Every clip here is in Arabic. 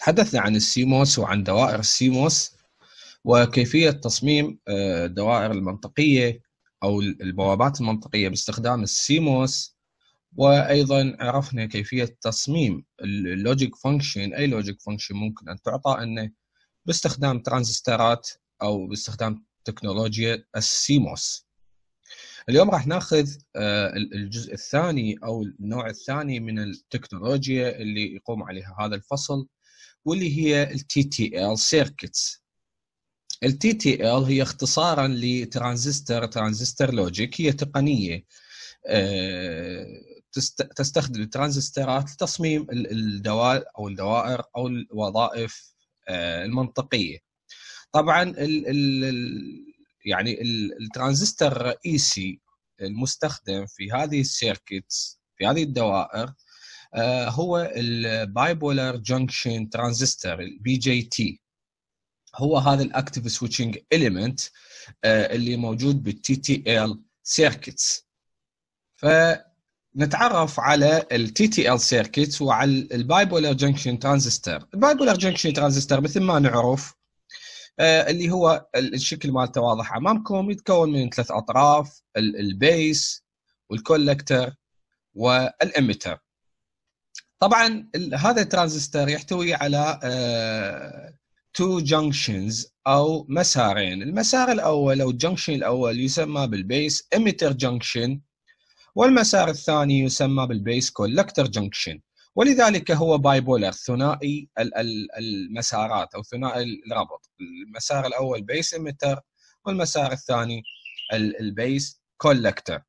تحدثنا عن السيموس وعن دوائر السيموس وكيفية تصميم الدوائر آه، المنطقية أو البوابات المنطقية باستخدام السيموس وأيضا عرفنا كيفية تصميم اللوجيك فانكشن أي لوجيك فانكشن ممكن أن تعطى أنه باستخدام ترانزستورات أو باستخدام تكنولوجيا السيموس اليوم راح ناخذ آه، الجزء الثاني او النوع الثاني من التكنولوجيا اللي يقوم عليها هذا الفصل واللي هي ال TTL circuits ال TTL هي اختصارا لترانزستور ترانزستور لوجيك هي تقنية آه، تستخدم الترانزستورات لتصميم الدوائر أو الدوائر أو الوظائف آه، المنطقية طبعا الـ الـ يعني الترانزستور الرئيسي المستخدم في هذه السيركتس في هذه الدوائر آه، هو البايبولار جنكشن ترانزستور البي جي تي هو هذا الاكتف سويتشنج اليمنت اللي موجود بالتي تي ال سيركتس فنتعرف على التي تي ال سيركتس وعلى البايبولار جنكشن ترانزستور البايبولار جنكشن ترانزستور مثل ما نعرف آه، اللي هو الشكل مالته واضح امامكم يتكون من ثلاث اطراف البيس والكولكتر والاميتر طبعا هذا الترانزستور يحتوي على تو آه، جنكشنز او مسارين المسار الاول او الجنكشن الاول يسمى بالبيس اميتر جنكشن والمسار الثاني يسمى بالبيس كولكتر جنكشن ولذلك هو بايبولر ثنائي المسارات او ثنائي الربط المسار الاول بيس اميتر والمسار الثاني البيس كولكتر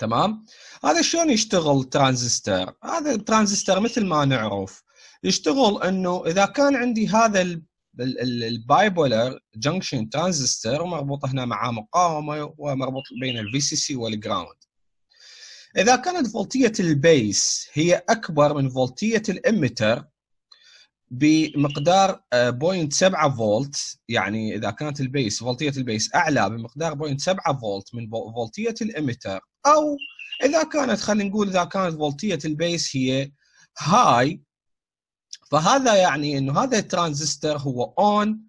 تمام هذا شلون يشتغل ترانزستور هذا الترانزستور مثل ما نعرف يشتغل انه اذا كان عندي هذا البايبولر جنكشن ترانزستور مربوط هنا مع مقاومه ومربوط بين الفي سي سي والجراوند اذا كانت فولتيه البيس هي اكبر من فولتيه الاميتر بمقدار 0.7 آه، فولت يعني اذا كانت البيس فولتيه البيس اعلى بمقدار 0.7 فولت من فولتيه الاميتر او اذا كانت خلينا نقول اذا كانت فولتيه البيس هي هاي فهذا يعني انه هذا الترانزستور هو اون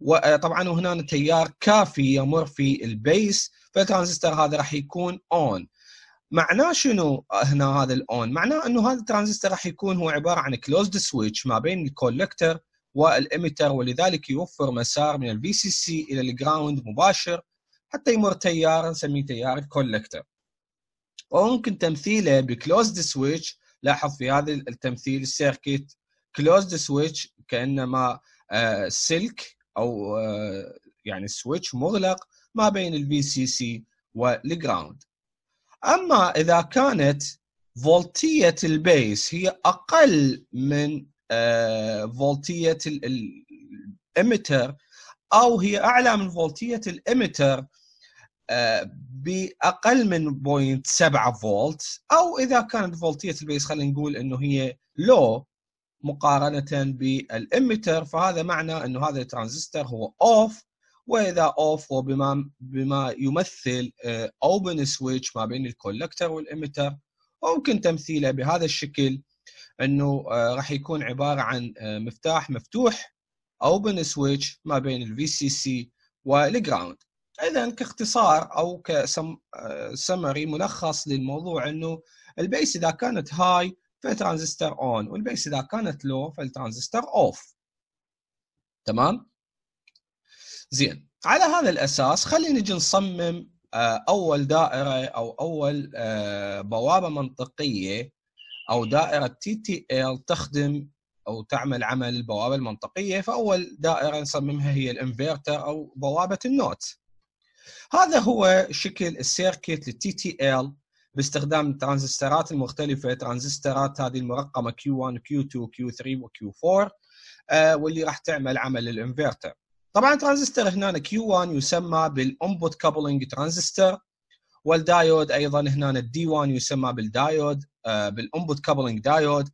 وطبعا آه، وهنا تيار كافي يمر في البيس فالترانزستور هذا راح يكون اون معناه شنو هنا هذا الاون معناه انه هذا الترانزستور راح يكون هو عباره عن كلوزد سويتش ما بين الكولكتر والاميتر ولذلك يوفر مسار من الفي سي سي الى الجراوند مباشر حتى يمر تيار نسميه تيار الكولكتر وممكن تمثيله بكلوزد سويتش لاحظ في هذا التمثيل السيركت كلوزد سويتش كانما سلك آه، او آه، يعني سويتش مغلق ما بين الفي سي سي والجراوند اما اذا كانت فولتيه البيس هي اقل من آه، فولتيه الاميتر او هي اعلى من فولتيه الاميتر آه، باقل من 0.7 فولت او اذا كانت فولتيه البيس خلينا نقول انه هي لو مقارنه بالاميتر فهذا معنى انه هذا الترانزستور هو اوف واذا اوفروا بما بما يمثل اوبن آه، سويتش ما بين الكولكتر والاميتر وممكن تمثيله بهذا الشكل انه آه، راح يكون عباره عن آه، مفتاح مفتوح اوبن سويتش ما بين الفي سي سي والجراوند اذا كاختصار او كسمري ملخص للموضوع انه البيس اذا كانت هاي فالترانزستور اون والبيس اذا كانت لو فالترانزستور اوف تمام زين على هذا الاساس خلينا نجي نصمم آه، اول دائره او اول آه، بوابه منطقيه او دائره تي تي ال تخدم او تعمل عمل البوابه المنطقيه فاول دائره نصممها هي الانفرتر او بوابه النوت هذا هو شكل السيركت للتي تي ال باستخدام الترانزستورات المختلفه ترانزستورات هذه المرقمه Q1 Q2 Q3 وكيو 4 واللي راح تعمل عمل الانفرتر طبعا ترانزستور هنا كيو 1 يسمى بالانبوت كابلنج ترانزستور والدايود ايضا هنا الدي 1 يسمى بالدايود آه، بالانبوت كابلنج دايود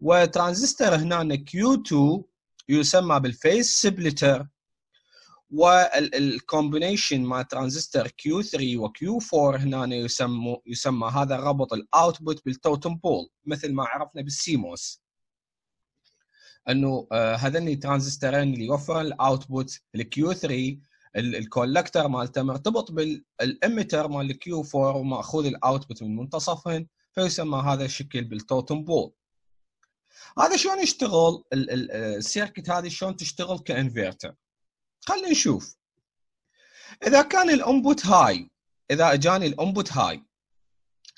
وترانزستور هنا كيو 2 يسمى بالفيس سبلتر والكومبينيشن مع ترانزستور كيو 3 وكيو 4 هنا يسمى يسمى هذا الربط الاوتبوت بالتوتم بول مثل ما عرفنا بالسيموس انه آه، هذني ترانزستورين اللي يوفر الاوتبوت الكيو 3 الكولكتر مالته مرتبط بالاميتر مال الكيو 4 وماخوذ الاوتبوت من منتصفهن فيسمى هذا الشكل بالتوتم بول هذا شلون يشتغل آه، السيركت هذه شلون تشتغل كانفرتر خلينا نشوف اذا كان الانبوت هاي اذا اجاني الانبوت هاي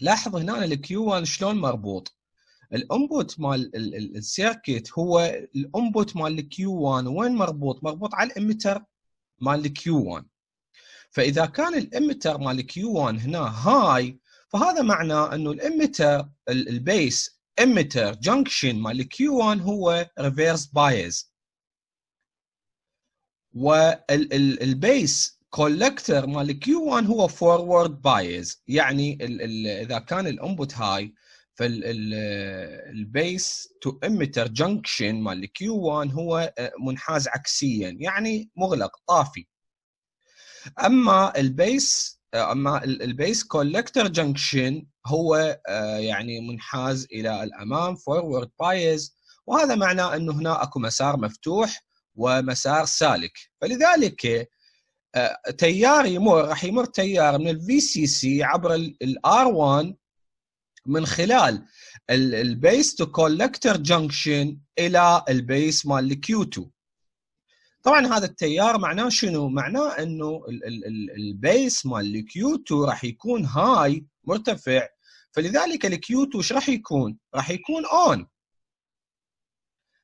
لاحظ هنا الكيو 1 شلون مربوط الانبوت مال السيركت هو الانبوت مال الكيو 1 وين مربوط؟ مربوط على الاميتر مال الكيو 1 فاذا كان الاميتر مال الكيو 1 هنا هاي فهذا معناه انه الاميتر البيس اميتر جنكشن مال الكيو 1 هو ريفيرس بايز والبيس كولكتر مال الكيو 1 هو فورورد بايز يعني اذا كان الانبوت هاي فالبيس تو اميتر جنكشن مال الكيو 1 هو آه، منحاز عكسيا يعني مغلق طافي اما البيس آه، اما البيس كولكتر جنكشن هو آه، يعني منحاز الى الامام فورورد بايز وهذا معناه انه هنا اكو مسار مفتوح ومسار سالك فلذلك تيار يمر راح يمر تيار من الفي سي سي عبر الار 1 من خلال البيس تو كولكتر جنكشن الى البيس مال الكيو 2 طبعا هذا التيار معناه شنو؟ معناه انه البيس مال الكيو 2 راح يكون هاي مرتفع فلذلك الكيو 2 ايش راح يكون؟ راح يكون اون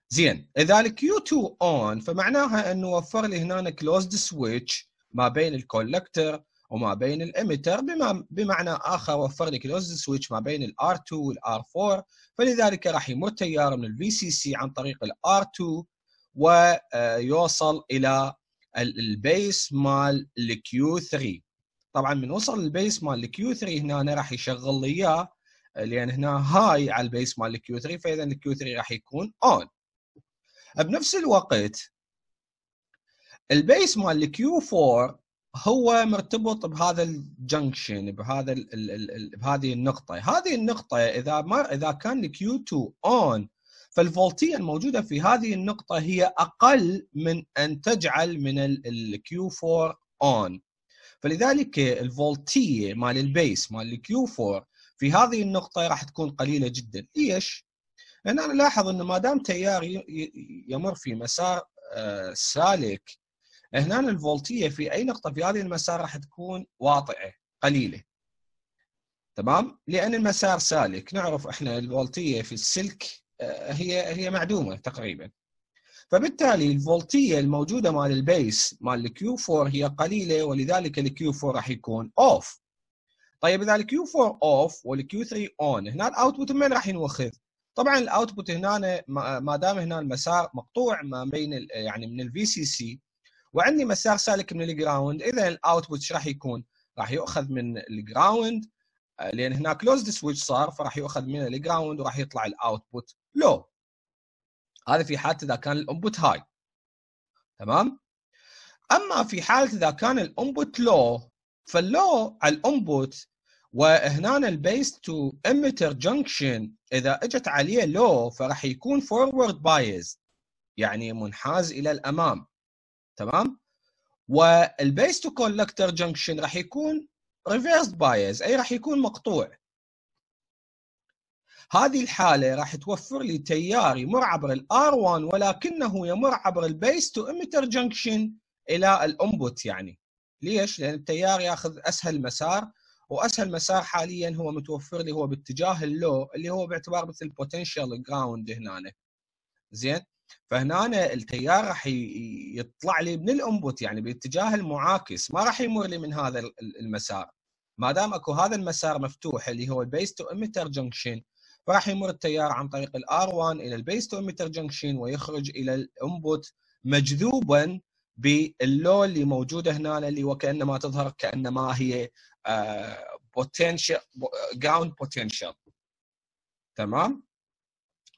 زين اذا الكيو 2 اون فمعناها انه وفر لي هنا كلوزد سويتش ما بين الكولكتر وما بين الاميتر بما بمعنى اخر وفر لك الاوزن سويتش ما بين الار 2 والار 4 فلذلك راح يمر تيار من الفي سي سي عن طريق الار 2 ويوصل آه، الى البيس مال الكيو 3 طبعا من وصل البيس مال الكيو 3 هنا أنا راح يشغل لي اياه آه، لان هنا هاي على البيس مال الكيو 3 فاذا الكيو 3 راح يكون اون بنفس الوقت البيس مال الكيو 4 هو مرتبط بهذا الجنكشن بهذا الـ الـ الـ الـ بهذه النقطة، هذه النقطة إذا ما إذا كان Q2 اون فالفولتية الموجودة في هذه النقطة هي أقل من أن تجعل من الكيو Q4 اون فلذلك الفولتية مال البيس مال الكيو 4 في هذه النقطة راح تكون قليلة جدا، ليش؟ لأن أنا لاحظ أنه ما دام تيار يمر في مسار آه، سالك هنا الفولتيه في اي نقطه في هذه المسار راح تكون واطئه قليله تمام لان المسار سالك نعرف احنا الفولتيه في السلك آه، هي هي معدومه تقريبا فبالتالي الفولتيه الموجوده مال البيس مال الكيو 4 هي قليله ولذلك الكيو 4 راح يكون اوف طيب اذا الكيو 4 اوف والكيو 3 اون هنا الاوتبوت من راح ينوخذ؟ طبعا الاوتبوت هنا ما دام هنا المسار مقطوع ما بين يعني من الفي سي سي وعندي مسار سالك من الجراوند اذا الاوتبوت ايش راح يكون؟ راح يؤخذ من الجراوند آه، لان هنا كلوزد سويتش صار فراح يؤخذ من الجراوند وراح يطلع الاوتبوت لو هذا في حاله اذا كان الانبوت هاي تمام اما في حاله اذا كان الانبوت لو فاللو على الانبوت وهنا البيس تو اميتر جنكشن اذا اجت عليه لو فراح يكون فورورد بايز يعني منحاز الى الامام تمام والبيس تو كولكتر جنكشن راح يكون ريفيرس بايز اي راح يكون مقطوع هذه الحاله راح توفر لي تيار يمر عبر الار 1 ولكنه يمر عبر البيس تو اميتر جنكشن الى الانبوت يعني ليش؟ لان التيار ياخذ اسهل مسار واسهل مسار حاليا هو متوفر لي هو باتجاه اللو اللي هو باعتبار مثل بوتنشال جراوند هنا زين فهنا التيار راح يطلع لي من الانبوت يعني باتجاه المعاكس ما راح يمر لي من هذا المسار ما دام اكو هذا المسار مفتوح اللي هو البيس تو اميتر جنكشن فراح يمر التيار عن طريق الار 1 الى البيس تو اميتر جنكشن ويخرج الى الانبوت مجذوبا باللو اللي موجوده هنا اللي وكانما تظهر كانما هي بوتنشال جراوند بوتنشال تمام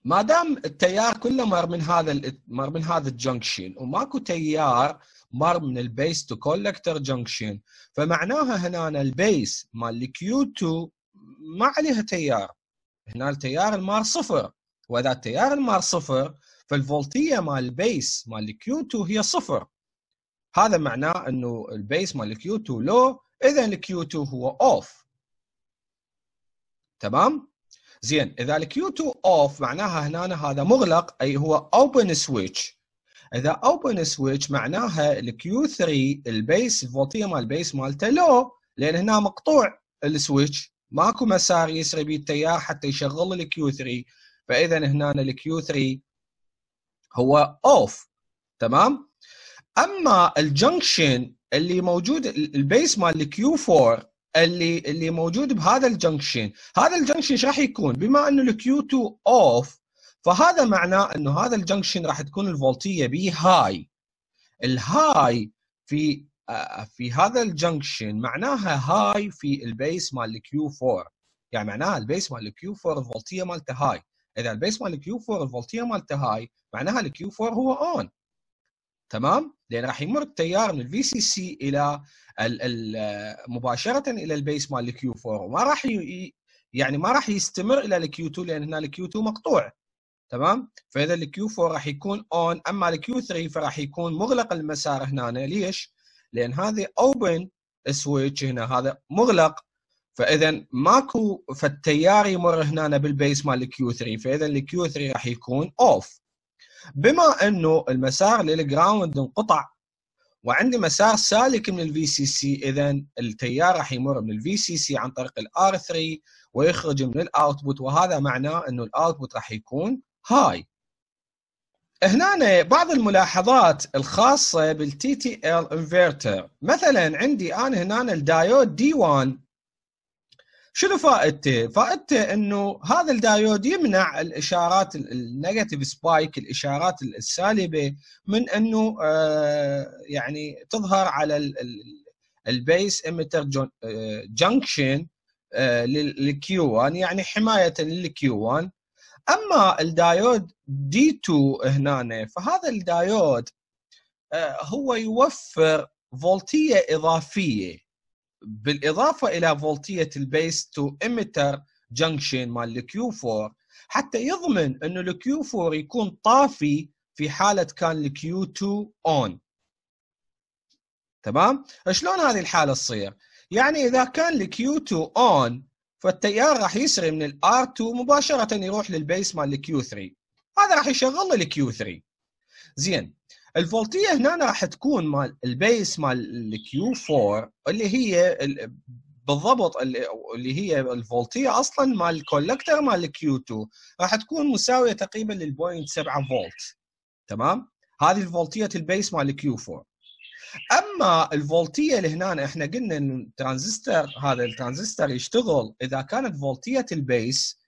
ما دام التيار كله مر من هذا مر من هذا الجنكشن وماكو تيار مر من البيس تو كولكتر جنكشن فمعناها هنا البيس مال الكيو 2 ما عليها تيار هنا التيار المار صفر واذا التيار المار صفر فالفولتيه مال البيس مال الكيو 2 هي صفر هذا معناه انه البيس مال الكيو 2 لو اذا الكيو 2 هو اوف تمام زين اذا الكيو 2 اوف معناها هنا هذا مغلق اي هو اوبن سويتش اذا اوبن سويتش معناها الكيو 3 البيس الفولتيه مال البيس مالته لو لان هنا مقطوع السويتش ماكو مسار يسري بيه التيار حتى يشغل الكيو 3 فاذا هنا الكيو 3 هو اوف تمام اما الجنكشن اللي موجود البيس مال الكيو 4 اللي اللي موجود بهذا الجنكشن هذا الجنكشن شو راح يكون بما انه الكيو 2 اوف فهذا معناه انه هذا الجنكشن راح تكون الفولتيه به هاي الهاي في آه، في هذا الجنكشن معناها هاي في البيس مال الكيو 4 يعني معناها البيس مال الكيو 4 الفولتيه مالته هاي اذا البيس مال الكيو 4 الفولتيه مالته هاي معناها الكيو 4 هو اون تمام لان راح يمر التيار من الفي سي سي الى مباشره الى البيس مال الكيو 4 وما راح يعني ما راح يستمر الى الكيو 2 لان هنا الكيو 2 مقطوع تمام فاذا الكيو 4 راح يكون اون اما الكيو 3 فراح يكون مغلق المسار هنا ليش؟ لان هذا اوبن سويتش هنا هذا مغلق فاذا ماكو فالتيار يمر هنا بالبيس مال الكيو 3 فاذا الكيو 3 راح يكون اوف بما انه المسار للجراوند انقطع وعندي مسار سالك من الفي سي سي اذا التيار راح يمر من الفي سي سي عن طريق الار 3 ويخرج من الاوتبوت وهذا معناه انه الاوتبوت راح يكون هاي هنا بعض الملاحظات الخاصة بالتي تي ال انفرتر مثلا عندي انا هنا الدايود دي 1 شنو فائدته؟ فائدته انه هذا الدايود يمنع الاشارات النيجاتيف سبايك الاشارات السالبه من انه آه، يعني تظهر على البيس اميتر جنكشن آه، آه، للكيو 1 يعني حمايه للكيو 1 اما الدايود دي 2 هنا فهذا الدايود هو يوفر فولتيه اضافيه بالاضافه الى فولتيه البيس تو ايميتر جنكشن مال الكيو 4 حتى يضمن انه الكيو 4 يكون طافي في حاله كان الكيو 2 اون تمام شلون هذه الحاله تصير يعني اذا كان الكيو 2 اون فالتيار راح يسري من الار 2 مباشره يروح للبيس مال الكيو 3 هذا راح يشغل لي الكيو 3 زين الفولتيه هنا راح تكون مال البيس مال الكيو 4 اللي هي بالضبط اللي هي الفولتيه اصلا مال الكولكتر مال الكيو 2 راح تكون مساويه تقريبا لل 0.7 فولت تمام هذه الفولتيه البيس مال الكيو 4 اما الفولتيه اللي هنا احنا قلنا ان الترانزستور هذا الترانزستور يشتغل اذا كانت فولتيه البيس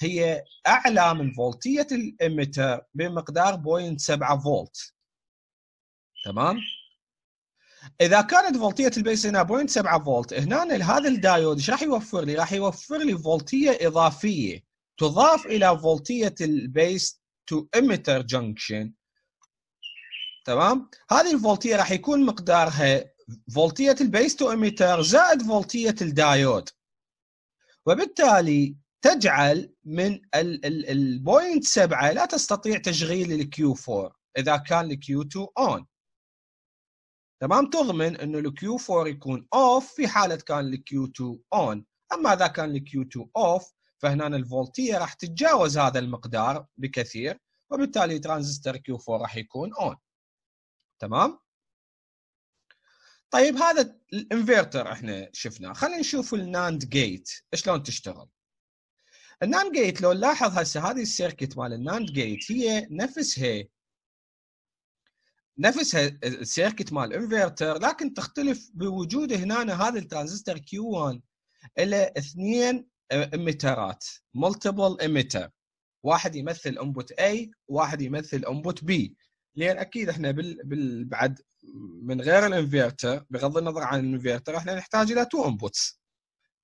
هي اعلى من فولتيه الاميتر بمقدار 0.7 فولت تمام اذا كانت فولتيه البيس هنا 0.7 فولت هنا هذا الدايود ايش راح يوفر لي؟ راح يوفر لي فولتيه اضافيه تضاف الى فولتيه البيس تو اميتر جنكشن تمام هذه الفولتيه راح يكون مقدارها فولتيه البيس تو اميتر زائد فولتيه الدايود وبالتالي تجعل من البوينت 7 لا تستطيع تشغيل الكيو 4 اذا كان الكيو 2 اون تمام تضمن انه الكيو 4 يكون اوف في حاله كان الكيو 2 اون اما اذا كان الكيو 2 اوف فهنا الفولتيه راح تتجاوز هذا المقدار بكثير وبالتالي ترانزستور كيو 4 راح يكون اون تمام طيب هذا الانفرتر احنا شفناه خلينا نشوف الناند جيت شلون تشتغل الناند جيت لو نلاحظ هسه هذه السيركت مال الناند جيت هي نفسها نفس السيركت مال انفرتر لكن تختلف بوجود هنا هذا الترانزستور كيو 1 الى اثنين اميترات ملتيبل اميتر واحد يمثل انبوت A وواحد يمثل انبوت B لان اكيد احنا بال... بعد من غير الانفرتر بغض النظر عن الانفرتر احنا نحتاج الى تو انبوتس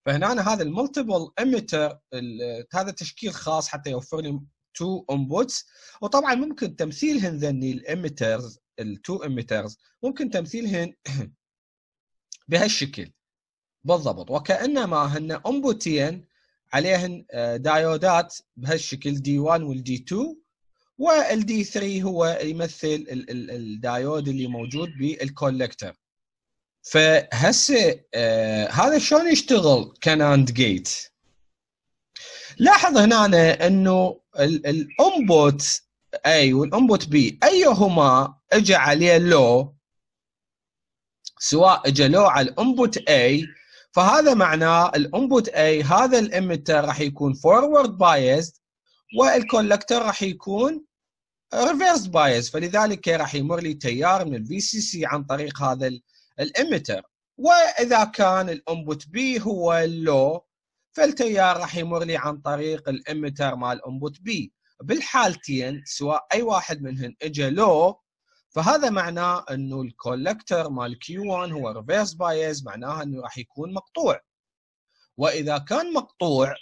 فهنا هذا الملتيبل اميتر هذا تشكيل خاص حتى يوفر لي تو انبوتس وطبعا ممكن تمثيلهن ذني الاميترز التو اميترز ممكن تمثيلهن بهالشكل بالضبط وكانما هن انبوتين عليهن آه، دايودات بهالشكل دي 1 والدي 2 والدي 3 هو يمثل الدايود اللي موجود بالكولكتر فهسه آه هذا شلون يشتغل كناند جيت لاحظ هنا انه الانبوت A والانبوت B ايهما اجى عليه لو سواء اجى لو على الانبوت A فهذا معناه الانبوت A هذا الامتر راح يكون فورورد بايز والكولكتر راح يكون ريفرس بايز فلذلك راح يمر لي تيار من الفي سي سي عن طريق هذا الامتر واذا كان الانبوت بي هو اللو فالتيار راح يمر لي عن طريق الامتر مال انبوت بي بالحالتين سواء اي واحد منهن اجى لو فهذا معناه انه الكولكتر مال كيو 1 هو ريفيرس بايز معناها انه راح يكون مقطوع واذا كان مقطوع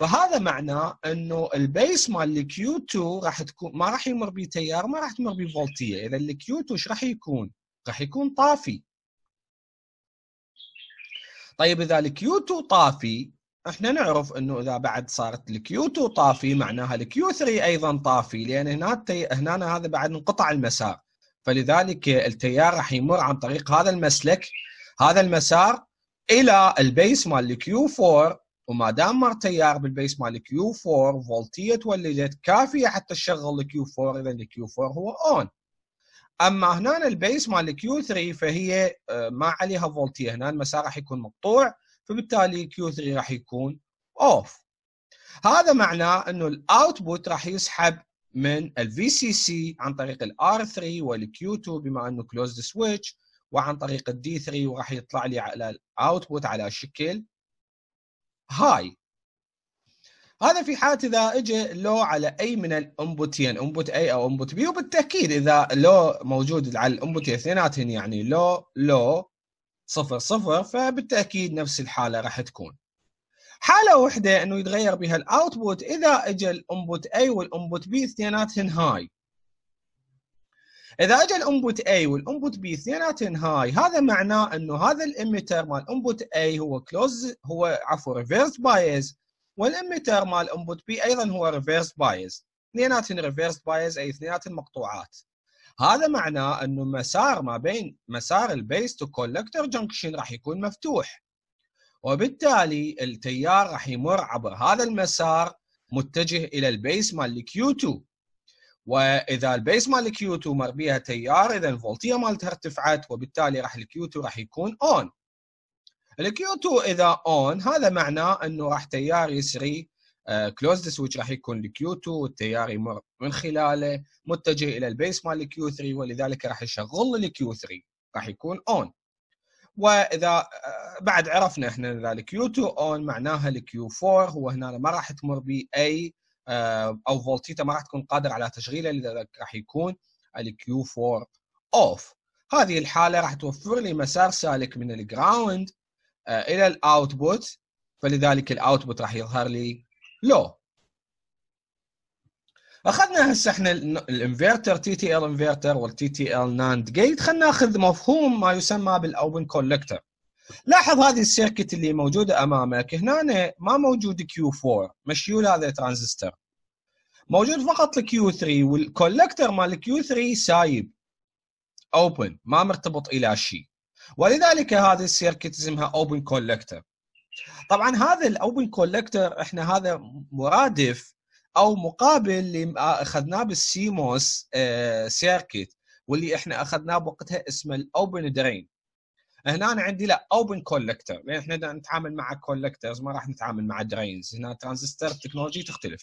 فهذا معناه انه البيس مال الكيو 2 راح تكون ما راح يمر بتيار تيار ما راح تمر بفولتيه اذا الكيو 2 ايش راح يكون؟ راح يكون طافي طيب اذا الكيو 2 طافي احنا نعرف انه اذا بعد صارت الكيو 2 طافي معناها الكيو 3 ايضا طافي لان هنا التي... هنا هذا بعد انقطع المسار فلذلك التيار راح يمر عن طريق هذا المسلك هذا المسار الى البيس مال الكيو 4 وما دام مر تيار بالبيس مال الكيو 4 فولتيه تولدت كافيه حتى تشغل الكيو 4 اذا الكيو 4 هو اون اما هنا البيس مال الكيو 3 فهي آه، ما عليها فولتيه هنا المسار راح يكون مقطوع فبالتالي Q3 راح يكون اوف هذا معناه انه الاوتبوت راح يسحب من الفي سي سي عن طريق الار 3 والكيو 2 بما انه كلوزد سويتش وعن طريق الدي 3 وراح يطلع لي على الاوتبوت على شكل هاي هذا في حالة إذا اجى لو على أي من الأنبوتين أنبوت أي أو أنبوت بي وبالتأكيد إذا لو موجود على الأنبوتين اثنيناتهم يعني لو لو صفر صفر فبالتاكيد نفس الحاله راح تكون حاله واحده انه يتغير بها الاوتبوت اذا اجى الانبوت A والانبوت B اثنيناتهن هاي اذا اجى الانبوت A والانبوت B اثنيناتهن هاي هذا معناه انه هذا الاميتر مال انبوت A هو كلوز هو عفوا ريفيرس بايز والاميتر مال انبوت B ايضا هو ريفيرس بايز اثنيناتهن ريفيرس بايز اي اثنيناتهن مقطوعات هذا معناه انه مسار ما بين مسار البيس تو كولكتر جنكشن راح يكون مفتوح وبالتالي التيار راح يمر عبر هذا المسار متجه الى البيس مال كيو 2 واذا البيس مال كيو 2 مر بها تيار اذا الفولتيه مالتها ارتفعت وبالتالي راح الكيو 2 راح يكون اون الكيو 2 اذا اون هذا معناه انه راح تيار يسري كلوزد آه، سويتش راح يكون q 2 والتيار يمر من خلاله متجه الى البيس مال الكيو 3 ولذلك راح يشغل الكيو 3 راح يكون اون واذا آه، بعد عرفنا احنا اذا الكيو 2 اون معناها الكيو 4 هو هنا ما راح تمر به آه، اي او فولتيتا ما راح تكون قادر على تشغيله لذلك راح يكون الكيو 4 اوف هذه الحاله راح توفر لي مسار سالك من الجراوند الى الاوتبوت فلذلك الاوتبوت راح يظهر لي لو اخذنا هسه احنا الانفرتر تي تي ال انفرتر والتي تي ال ناند جيت خلينا ناخذ مفهوم ما يسمى بالاوبن كولكتر لاحظ هذه السيركت اللي موجوده امامك هنا ما موجود كيو 4 مشيول هذا ترانزستور موجود فقط الكيو 3 والكولكتر مال الكيو 3 سايب اوبن ما مرتبط الى شيء ولذلك هذه السيركت اسمها اوبن كولكتر طبعا هذا الاوبن كولكتر احنا هذا مرادف او مقابل اللي اخذناه بالسيموس سيركت آه، واللي احنا اخذناه بوقتها اسمه الاوبن درين هنا أنا عندي لا اوبن كولكتر لان احنا نتعامل مع كولكترز ما راح نتعامل مع درينز هنا ترانزستور تكنولوجي تختلف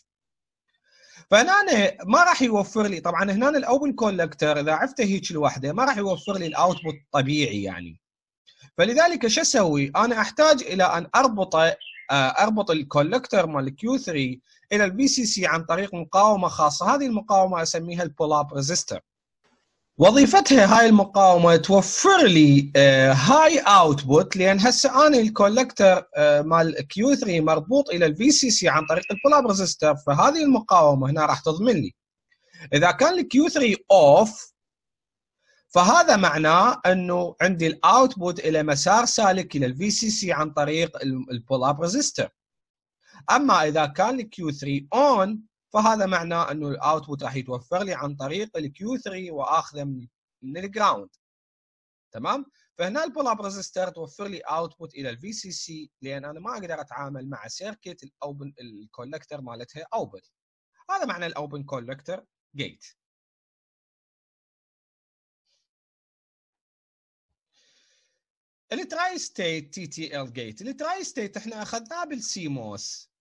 فهنا ما راح يوفر لي طبعا هنا الاوبن كولكتر اذا عفته هيك لوحده ما راح يوفر لي الاوتبوت الطبيعي يعني فلذلك شو اسوي؟ انا احتاج الى ان اربطه اربط آه، الكولكتر مال كيو 3 الى البي سي سي عن طريق مقاومه خاصه، هذه المقاومه اسميها البول اب ريزيستر. وظيفتها هاي المقاومه توفر لي هاي آه، اوتبوت لان هسه انا الكولكتر آه، مال كيو 3 مربوط الى الفي سي سي عن طريق البول اب ريزيستر فهذه المقاومه هنا راح تضمن لي اذا كان الكيو 3 اوف فهذا معناه انه عندي الاوتبوت الى مسار سالك الى الفي سي سي عن طريق البول اب ريزيستر اما اذا كان الكيو 3 اون فهذا معناه انه الاوتبوت راح يتوفر لي عن طريق الكيو 3 واخذه من من الجراوند تمام فهنا البول اب ريزيستر توفر لي اوتبوت الى الفي سي سي لان انا ما اقدر اتعامل مع سيركت الاوبن الكولكتر مالتها اوبن هذا معنى الاوبن كولكتر جيت التراي ستيت تي تي ال جيت التراي ستيت احنا اخذناه بالسيموس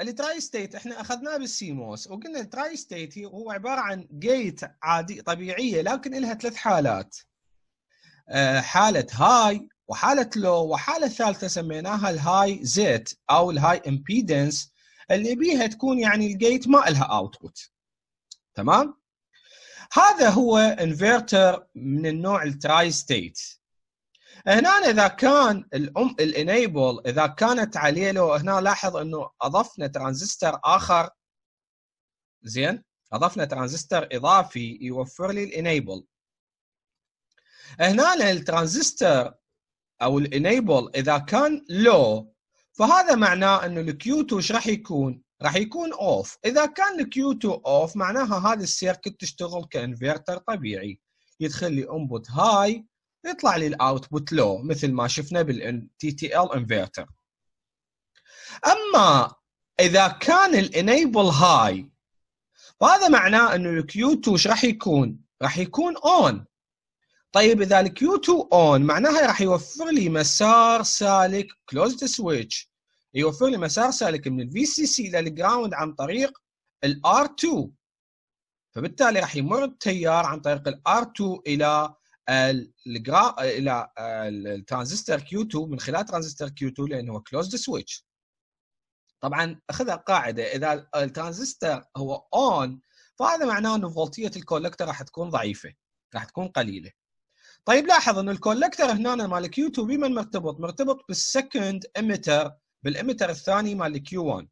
التراي ستيت احنا اخذناه بالسيموس وقلنا التراي ستيت هو عباره عن جيت عادي طبيعيه لكن لها ثلاث حالات آه، حاله هاي وحاله لو وحاله ثالثه سميناها الهاي زيت او الهاي امبيدنس اللي بيها تكون يعني الجيت ما لها اوتبوت تمام هذا هو انفرتر من النوع التراي ستيت هنا اذا كان الام الانيبل اذا كانت عليه لو هنا لاحظ انه اضفنا ترانزستور اخر زين اضفنا ترانزستور اضافي يوفر لي الانيبل هنا الترانزستور او الانيبل اذا كان لو فهذا معناه انه الكيو 2 ايش راح يكون؟ راح يكون اوف، اذا كان الكيو 2 اوف معناها هذه السيركت تشتغل كانفرتر طبيعي، يدخل لي انبوت هاي يطلع لي الاوتبوت لو مثل ما شفنا بالان تي تي ال انفرتر اما اذا كان الانيبل هاي فهذا معناه انه الكيو 2 ايش راح يكون؟ راح يكون اون طيب اذا الكيو 2 اون معناها راح يوفر لي مسار سالك كلوزد سويتش يوفر لي مسار سالك من الفي سي سي الى الجراوند عن طريق الار 2 فبالتالي راح يمر التيار عن طريق الار 2 الى الجرا... الى آه، الترانزستور كيو 2 من خلال ترانزستور كيو 2 لانه هو كلوزد سويتش طبعا اخذها قاعده اذا الترانزستور هو اون فهذا معناه انه فولتيه الكولكتر راح تكون ضعيفه راح تكون قليله طيب لاحظ ان الكولكتر هنا مال كيو 2 بمن مرتبط؟ مرتبط بالسكند اميتر بالاميتر الثاني مال كيو 1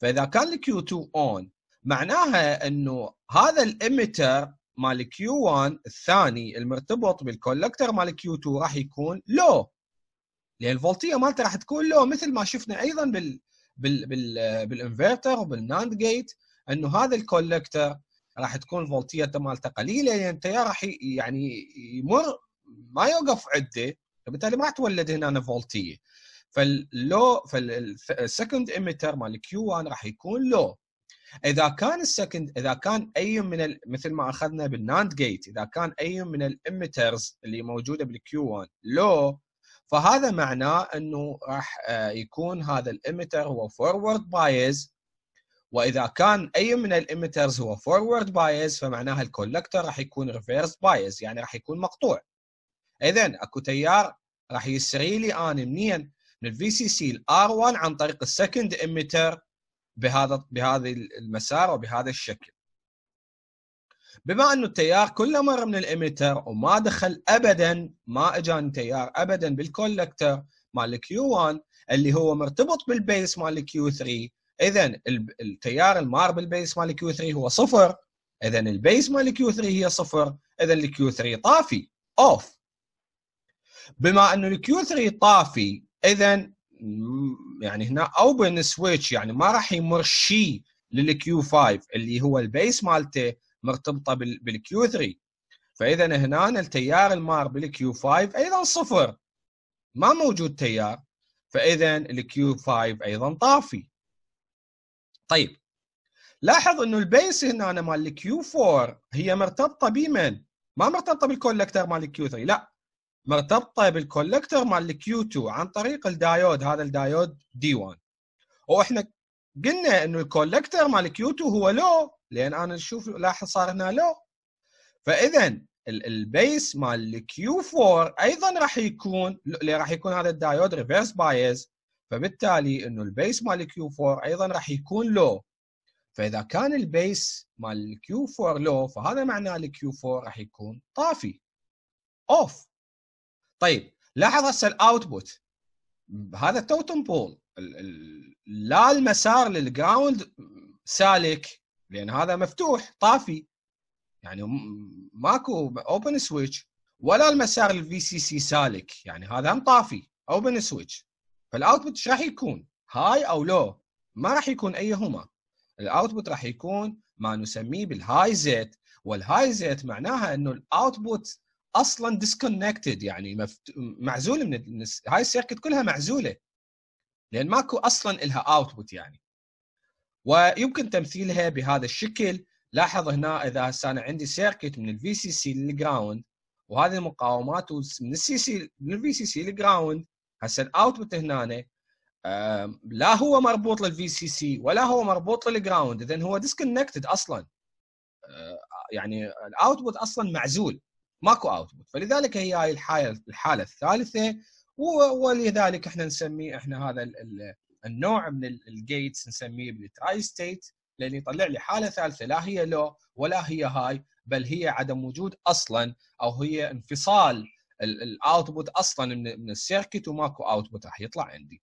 فاذا كان الكيو 2 اون معناها انه هذا الاميتر مال كيو 1 الثاني المرتبط بالكولكتر مال كيو 2 راح يكون لو لان الفولتيه مالته راح تكون لو مثل ما شفنا ايضا بال بال بال بالانفرتر وبالناند جيت انه هذا الكولكتر راح تكون فولتيته مالته قليله لان التيار راح يعني يمر ما يوقف عده فبالتالي ما راح تولد هنا فولتيه فاللو فالسكند ايميتر مال كيو 1 راح يكون لو اذا كان السكند اذا كان اي من ال... مثل ما اخذنا بالناند جيت اذا كان اي من الاميترز اللي موجوده بالكيو 1 لو فهذا معناه انه راح آه، يكون هذا الاميتر هو فورورد بايز واذا كان اي من الاميترز هو فورورد بايز فمعناها الكولكتر راح يكون ريفيرس بايز يعني راح يكون مقطوع اذا اكو تيار راح يسري لي انا منين من الفي سي سي الار 1 عن طريق السكند اميتر بهذا بهذه المسار وبهذا الشكل بما انه التيار كله مر من الاميتر وما دخل ابدا ما اجاني تيار ابدا بالكولكتر مال الكيو 1 اللي هو مرتبط بالبيس مال الكيو 3 اذا التيار المار بالبيس مال الكيو 3 هو صفر اذا البيس مال الكيو 3 هي صفر اذا الكيو 3 طافي اوف بما انه الكيو 3 طافي اذا يعني هنا اوبن سويتش يعني ما راح يمر شيء للكيو 5 اللي هو البيس مالته مرتبطه بالكيو 3 فاذا هنا التيار المار بالكيو 5 ايضا صفر ما موجود تيار فاذا الكيو 5 ايضا طافي طيب لاحظ انه البيس هنا مال الكيو 4 هي مرتبطه بمن؟ ما مرتبطه بالكولكتر مال الكيو 3 لا مرتبطه بالكولكتر طيب مال الكيو 2 عن طريق الدايود هذا الدايود دي 1 واحنا قلنا انه الكولكتر مال الكيو 2 هو لو لان انا اشوف لاحظ صار هنا لو فاذا البيس مال الكيو 4 ايضا راح يكون راح يكون هذا الدايود ريفرس بايز فبالتالي انه البيس مال الكيو 4 ايضا راح يكون لو فاذا كان البيس مال الكيو 4 لو فهذا معناه الكيو 4 راح يكون طافي اوف طيب لاحظ هسه الاوتبوت هذا التوتم بول لا المسار للجراوند سالك لان هذا مفتوح طافي يعني ماكو اوبن سويتش ولا المسار للفي سي سي سالك يعني هذا هم طافي اوبن سويتش فالاوتبوت ايش راح يكون هاي او لو ما راح يكون ايهما الاوتبوت راح يكون ما نسميه بالهاي زيت والهاي زيت معناها انه الاوتبوت اصلا ديسكونكتد يعني مفت... معزوله من النس... هاي السيركت كلها معزوله لان ماكو اصلا لها اوتبوت يعني ويمكن تمثيلها بهذا الشكل لاحظ هنا اذا هسه انا عندي سيركت من الفي سي سي للجراوند وهذه المقاومات من السي سي من الفي سي سي للجراوند هسه الاوتبوت هنا لا هو مربوط للفي سي سي ولا هو مربوط للجراوند اذا هو ديسكونكتد اصلا آه، يعني الاوتبوت اصلا معزول ماكو اوتبوت فلذلك هي هاي الحاله الحاله الثالثه ولذلك احنا نسميه احنا هذا النوع من الجيتس نسميه بالتراي ستيت لان يطلع لي حاله ثالثه لا هي لو ولا هي هاي بل هي عدم وجود اصلا او هي انفصال الاوتبوت اصلا من السيركت وماكو اوتبوت راح يطلع عندي